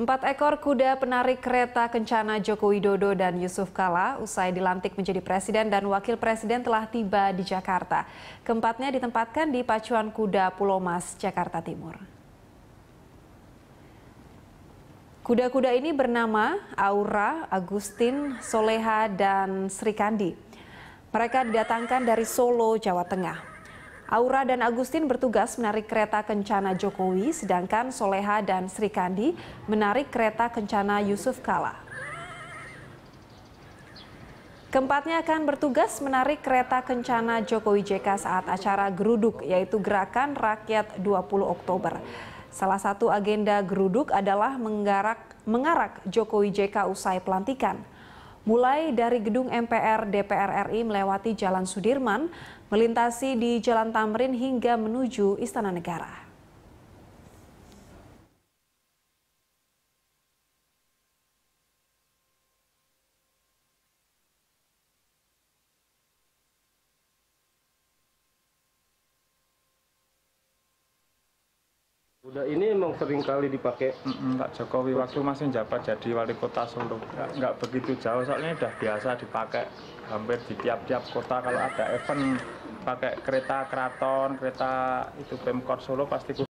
Empat ekor kuda penarik kereta kencana Joko Widodo dan Yusuf Kala usai dilantik menjadi presiden dan wakil presiden telah tiba di Jakarta. Keempatnya ditempatkan di pacuan kuda Pulau Mas, Jakarta Timur. Kuda-kuda ini bernama Aura, Agustin, Soleha, dan Sri Kandi. Mereka didatangkan dari Solo, Jawa Tengah. Aura dan Agustin bertugas menarik kereta kencana Jokowi, sedangkan Soleha dan Sri Kandi menarik kereta kencana Yusuf Kala. Keempatnya akan bertugas menarik kereta kencana Jokowi JK saat acara geruduk, yaitu Gerakan Rakyat 20 Oktober. Salah satu agenda geruduk adalah menggarak, mengarak Jokowi JK usai pelantikan mulai dari gedung MPR DPR RI melewati Jalan Sudirman, melintasi di Jalan Tamrin hingga menuju Istana Negara. Udah ini emang sering kali dipakai mm -mm, Pak Jokowi waktu masih jabat jadi wali kota Solo. Nggak begitu jauh soalnya udah biasa dipakai hampir di tiap-tiap kota kalau ada event pakai kereta keraton, kereta itu Pemkot Solo pasti